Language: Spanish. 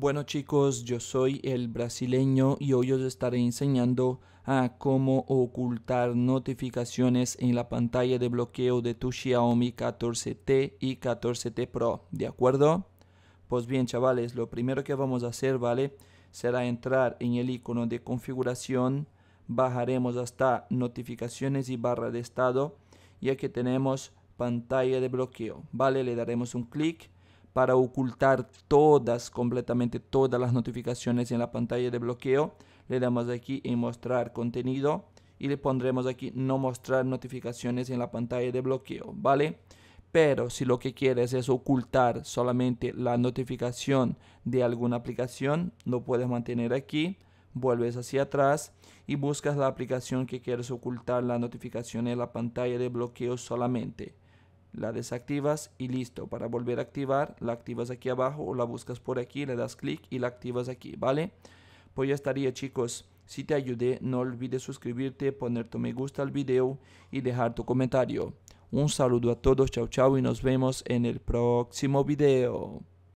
Bueno chicos, yo soy el brasileño y hoy os estaré enseñando a cómo ocultar notificaciones en la pantalla de bloqueo de tu Xiaomi 14T y 14T Pro, ¿de acuerdo? Pues bien chavales, lo primero que vamos a hacer, ¿vale? Será entrar en el icono de configuración, bajaremos hasta notificaciones y barra de estado y aquí tenemos pantalla de bloqueo, ¿vale? Le daremos un clic para ocultar todas, completamente todas las notificaciones en la pantalla de bloqueo, le damos aquí en mostrar contenido y le pondremos aquí no mostrar notificaciones en la pantalla de bloqueo, ¿vale? Pero si lo que quieres es ocultar solamente la notificación de alguna aplicación, no puedes mantener aquí, vuelves hacia atrás y buscas la aplicación que quieres ocultar la notificación en la pantalla de bloqueo solamente la desactivas y listo. Para volver a activar, la activas aquí abajo o la buscas por aquí, le das clic y la activas aquí, ¿vale? Pues ya estaría chicos. Si te ayudé, no olvides suscribirte, poner tu me gusta al video y dejar tu comentario. Un saludo a todos, chao chao y nos vemos en el próximo video.